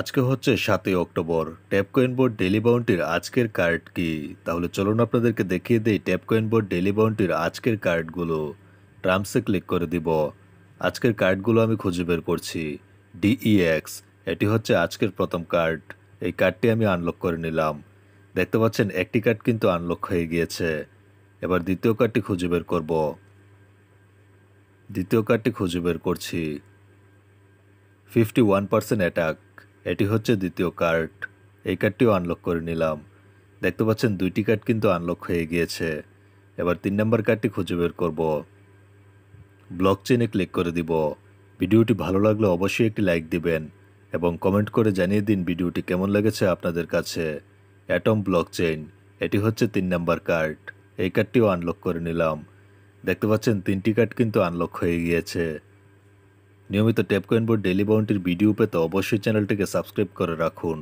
আজকে হচ্ছে সাতই অক্টোবর ট্যাপকয়েন বোর্ড ডেলি বাউন্টির আজকের কার্ড কি তাহলে চলুন আপনাদেরকে দেখিয়ে দেই ট্যাপকয়েন বোর্ড ডেলি বাউন্টির আজকের কার্ডগুলো ট্রাম্পসে ক্লিক করে দিব আজকের কার্ডগুলো আমি খুঁজে বের করছি ডিইএক্স e এটি হচ্ছে আজকের প্রথম কার্ড এই কার্ডটি আমি আনলক করে নিলাম দেখতে পাচ্ছেন একটি কার্ড কিন্তু আনলক হয়ে গিয়েছে এবার দ্বিতীয় কার্ডটি খুঁজে বের করব দ্বিতীয় কার্ডটি খুঁজে বের করছি ফিফটি ওয়ান পার্সেন্ট অ্যাটাক এটি হচ্ছে দ্বিতীয় কার্ড এই কার্ডটিও আনলক করে নিলাম দেখতে পাচ্ছেন দুইটি কার্ড কিন্তু আনলক হয়ে গিয়েছে এবার তিন নম্বর কার্ডটি খুঁজে বের করব ব্লক চেনে ক্লিক করে দিব ভিডিওটি ভালো লাগলে অবশ্যই একটি লাইক দিবেন এবং কমেন্ট করে জানিয়ে দিন ভিডিওটি কেমন লেগেছে আপনাদের কাছে অ্যাটম ব্লক চেইন এটি হচ্ছে তিন নাম্বার কার্ড এই কার্ডটিও আনলক করে নিলাম দেখতে পাচ্ছেন তিনটি কার্ড কিন্তু আনলক হয়ে গিয়েছে নিয়মিত ট্যাপ কয়েন বোর্ড ডেলি বাউন্টির ভিডিও পেতে অবশ্যই চ্যানেলটিকে সাবস্ক্রাইব করে রাখুন